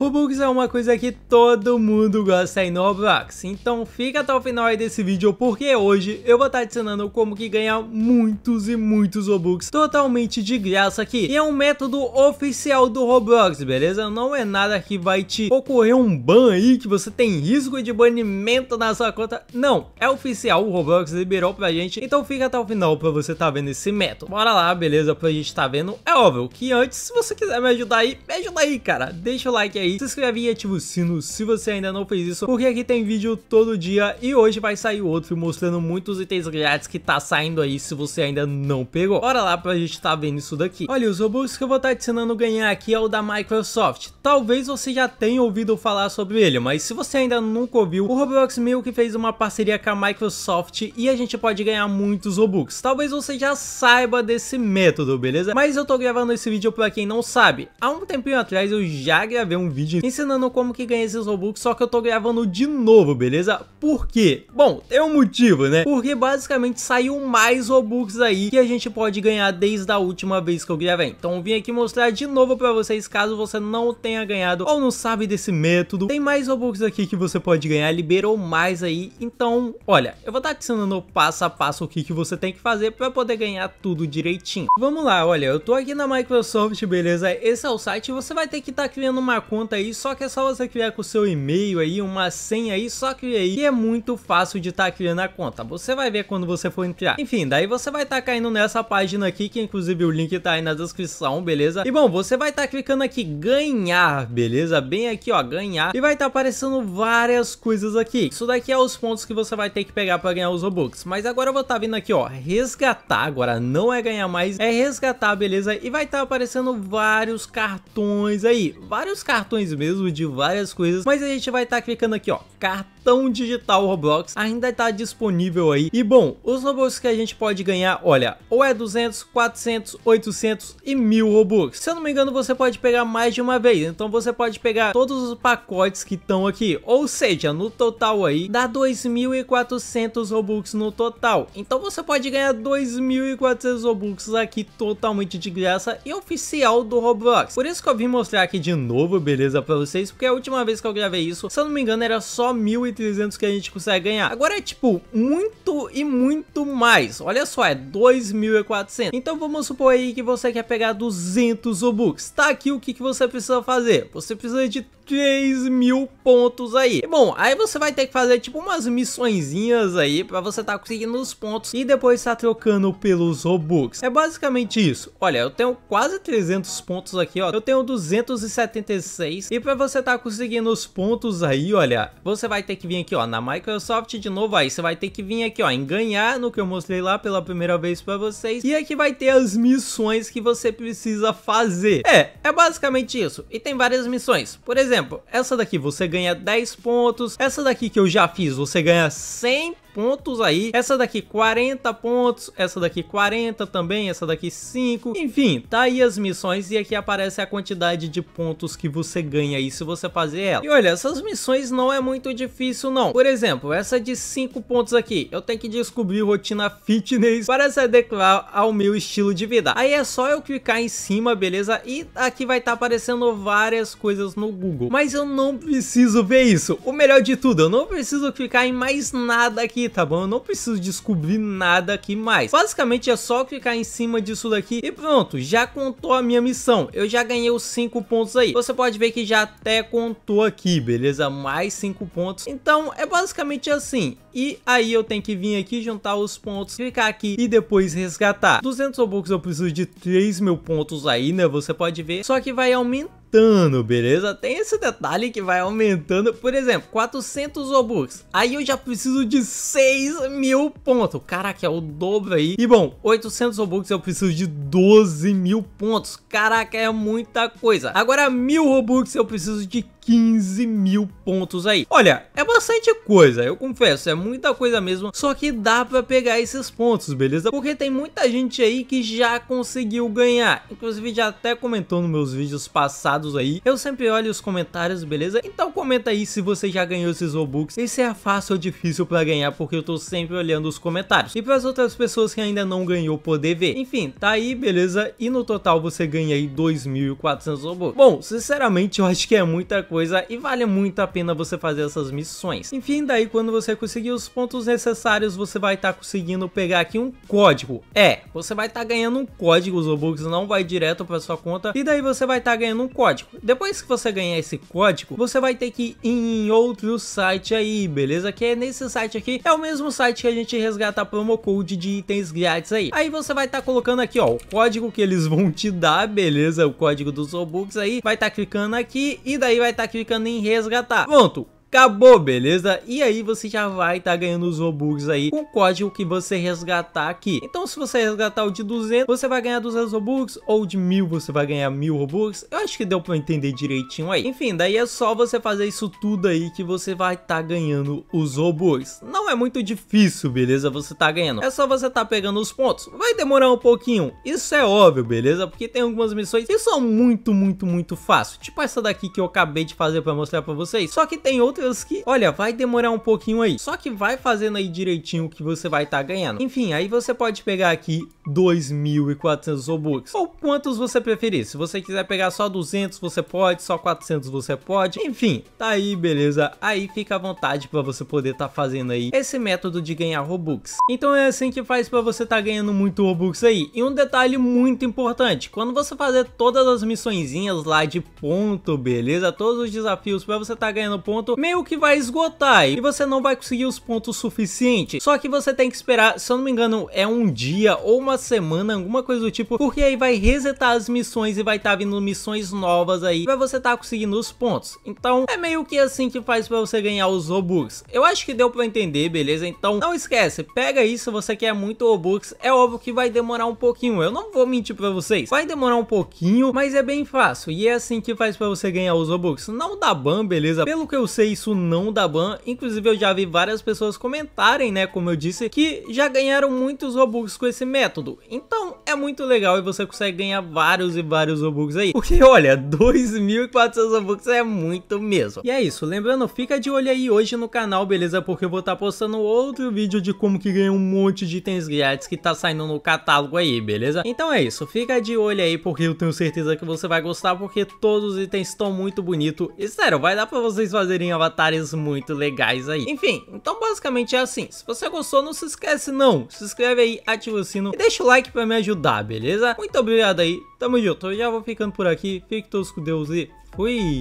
Robux é uma coisa que todo mundo gosta aí no Roblox, então fica até o final aí desse vídeo porque hoje eu vou estar tá ensinando como que ganhar muitos e muitos Robux totalmente de graça aqui. E é um método oficial do Roblox, beleza? Não é nada que vai te ocorrer um ban aí que você tem risco de banimento na sua conta, não. É oficial, o Roblox liberou pra gente, então fica até o final pra você tá vendo esse método. Bora lá, beleza? Pra gente tá vendo, é óbvio que antes, se você quiser me ajudar aí, me ajuda aí, cara. Deixa o like aí aí, se inscreve e ativa o sino se você ainda não fez isso, porque aqui tem vídeo todo dia e hoje vai sair outro mostrando muitos itens grátis que tá saindo aí se você ainda não pegou. Bora lá pra gente tá vendo isso daqui. Olha, os robôs que eu vou estar tá a ganhar aqui é o da Microsoft. Talvez você já tenha ouvido falar sobre ele, mas se você ainda nunca ouviu, o Roblox meio que fez uma parceria com a Microsoft e a gente pode ganhar muitos Robux. Talvez você já saiba desse método, beleza? Mas eu tô gravando esse vídeo pra quem não sabe. Há um tempinho atrás eu já gravei um vídeo vídeo ensinando como que ganha esses Robux, só que eu tô gravando de novo, beleza? Por quê? Bom, tem um motivo, né? Porque basicamente saiu mais Robux aí que a gente pode ganhar desde a última vez que eu gravei. Então eu vim aqui mostrar de novo pra vocês, caso você não tenha ganhado ou não sabe desse método. Tem mais Robux aqui que você pode ganhar, liberou mais aí. Então, olha, eu vou estar tá te ensinando passo a passo o que, que você tem que fazer pra poder ganhar tudo direitinho. Vamos lá, olha, eu tô aqui na Microsoft, beleza? Esse é o site, você vai ter que estar tá criando uma conta conta aí, só que é só você criar com o seu e-mail aí, uma senha aí, só que aí e é muito fácil de estar tá criando a conta. Você vai ver quando você for entrar. Enfim, daí você vai estar tá caindo nessa página aqui, que inclusive o link tá aí na descrição, beleza? E bom, você vai estar tá clicando aqui ganhar, beleza? Bem aqui, ó, ganhar. E vai estar tá aparecendo várias coisas aqui. Isso daqui é os pontos que você vai ter que pegar para ganhar os Robux. Mas agora eu vou estar tá vindo aqui, ó, resgatar. Agora não é ganhar mais, é resgatar, beleza? E vai estar tá aparecendo vários cartões aí. Vários cartões mesmo de várias coisas, mas a gente vai estar tá clicando aqui ó, cartão tão digital Roblox, ainda está disponível aí. E bom, os Robux que a gente pode ganhar, olha, ou é 200, 400, 800 e 1000 Robux. Se eu não me engano, você pode pegar mais de uma vez, então você pode pegar todos os pacotes que estão aqui, ou seja, no total aí, dá 2.400 Robux no total. Então você pode ganhar 2.400 Robux aqui totalmente de graça e oficial do Roblox. Por isso que eu vim mostrar aqui de novo, beleza, pra vocês, porque a última vez que eu gravei isso, se eu não me engano, era só 1.000 1.300 que a gente consegue ganhar. Agora é tipo, muito e muito mais. Olha só, é 2.400. Então vamos supor aí que você quer pegar 200 Robux. Tá aqui o que, que você precisa fazer. Você precisa de 3 mil pontos aí. E, bom, aí você vai ter que fazer tipo umas missõezinhas aí pra você tá conseguindo os pontos e depois tá trocando pelos Robux. É basicamente isso. Olha, eu tenho quase 300 pontos aqui, ó. Eu tenho 276 e pra você tá conseguindo os pontos aí, olha, você vai ter que que vir aqui, ó, na Microsoft de novo, aí você vai ter que vir aqui, ó, em ganhar, no que eu mostrei lá pela primeira vez pra vocês. E aqui vai ter as missões que você precisa fazer. É, é basicamente isso. E tem várias missões. Por exemplo, essa daqui você ganha 10 pontos. Essa daqui que eu já fiz, você ganha 100 pontos aí. Essa daqui 40 pontos, essa daqui 40 também, essa daqui 5. Enfim, tá aí as missões e aqui aparece a quantidade de pontos que você ganha aí se você fazer ela. E olha, essas missões não é muito difícil não. Por exemplo, essa de 5 pontos aqui, eu tenho que descobrir rotina fitness para se adequar ao meu estilo de vida. Aí é só eu clicar em cima, beleza? E aqui vai estar tá aparecendo várias coisas no Google. Mas eu não preciso ver isso. O melhor de tudo, eu não preciso clicar em mais nada aqui aqui, tá bom? Eu não preciso descobrir nada aqui mais. Basicamente é só clicar em cima disso daqui e pronto, já contou a minha missão. Eu já ganhei os 5 pontos aí. Você pode ver que já até contou aqui, beleza? Mais 5 pontos. Então é basicamente assim. E aí eu tenho que vir aqui, juntar os pontos, clicar aqui e depois resgatar. 200 Robux eu preciso de 3 mil pontos aí, né? Você pode ver. Só que vai aumentar aumentando, beleza? Tem esse detalhe que vai aumentando, por exemplo, 400 Robux. Aí eu já preciso de 6 mil pontos. Caraca, é o dobro aí. E bom, 800 Robux eu preciso de 12 mil pontos. Caraca, é muita coisa. Agora, mil Robux eu preciso de 15 mil pontos aí. Olha, é bastante coisa, eu confesso, é muita coisa mesmo, só que dá pra pegar esses pontos, beleza? Porque tem muita gente aí que já conseguiu ganhar, inclusive já até comentou nos meus vídeos passados aí, eu sempre olho os comentários, beleza? Então comenta aí se você já ganhou esses Robux e se é fácil ou difícil pra ganhar, porque eu tô sempre olhando os comentários. E para as outras pessoas que ainda não ganhou poder ver. Enfim, tá aí, beleza? E no total você ganha aí 2.400 Robux. Bom, sinceramente eu acho que é muita coisa e vale muito a pena você fazer essas missões. Enfim, daí quando você conseguir os pontos necessários, você vai estar tá conseguindo pegar aqui um código. É, você vai estar tá ganhando um código, os Robux não vai direto para sua conta e daí você vai estar tá ganhando um código. Depois que você ganhar esse código, você vai ter que ir em outro site aí, beleza? Que é nesse site aqui, é o mesmo site que a gente resgata promo code de itens grátis aí. Aí você vai estar tá colocando aqui, ó, o código que eles vão te dar, beleza? O código dos Robux aí, vai estar tá clicando aqui e daí vai estar tá tá clicando em resgatar. Pronto, acabou, beleza? E aí você já vai estar tá ganhando os Robux aí com o código que você resgatar aqui. Então se você resgatar o de 200, você vai ganhar 200 Robux, ou de 1000 você vai ganhar 1000 Robux. Eu acho que deu pra entender direitinho aí. Enfim, daí é só você fazer isso tudo aí que você vai estar tá ganhando os Robux. Não é muito difícil, beleza? Você tá ganhando. É só você tá pegando os pontos. Vai demorar um pouquinho, isso é óbvio, beleza? Porque tem algumas missões que são muito, muito, muito fácil. Tipo essa daqui que eu acabei de fazer pra mostrar pra vocês. Só que tem outras que, olha, vai demorar um pouquinho aí. Só que vai fazendo aí direitinho o que você vai estar tá ganhando. Enfim, aí você pode pegar aqui 2.400 Robux. Ou quantos você preferir. Se você quiser pegar só 200, você pode. Só 400, você pode. Enfim, tá aí, beleza? Aí fica à vontade para você poder estar tá fazendo aí esse método de ganhar Robux. Então é assim que faz para você estar tá ganhando muito Robux aí. E um detalhe muito importante. Quando você fazer todas as missõezinhas lá de ponto, beleza? Todos os desafios para você estar tá ganhando ponto, mesmo meio que vai esgotar e você não vai conseguir os pontos suficientes. Só que você tem que esperar, se eu não me engano, é um dia ou uma semana, alguma coisa do tipo, porque aí vai resetar as missões e vai estar tá vindo missões novas aí para você estar tá conseguindo os pontos. Então é meio que assim que faz para você ganhar os Robux. Eu acho que deu para entender, beleza? Então não esquece, pega isso se você quer é muito Robux. É óbvio que vai demorar um pouquinho, eu não vou mentir para vocês. Vai demorar um pouquinho, mas é bem fácil e é assim que faz para você ganhar os Robux. Não dá ban, beleza? Pelo que eu sei, isso não dá ban. Inclusive eu já vi várias pessoas comentarem, né, como eu disse, que já ganharam muitos Robux com esse método. Então é muito legal e você consegue ganhar vários e vários Robux aí. Porque olha, 2.400 Robux é muito mesmo. E é isso, lembrando, fica de olho aí hoje no canal, beleza? Porque eu vou estar tá postando outro vídeo de como que ganha um monte de itens grátis que tá saindo no catálogo aí, beleza? Então é isso, fica de olho aí porque eu tenho certeza que você vai gostar porque todos os itens estão muito bonitos. E sério, vai dar pra vocês fazerem a avatares muito legais aí. Enfim, então basicamente é assim. Se você gostou, não se esquece não. Se inscreve aí, ativa o sino e deixa o like pra me ajudar, beleza? Muito obrigado aí, tamo junto. Eu já vou ficando por aqui. Fique todos com Deus e fui!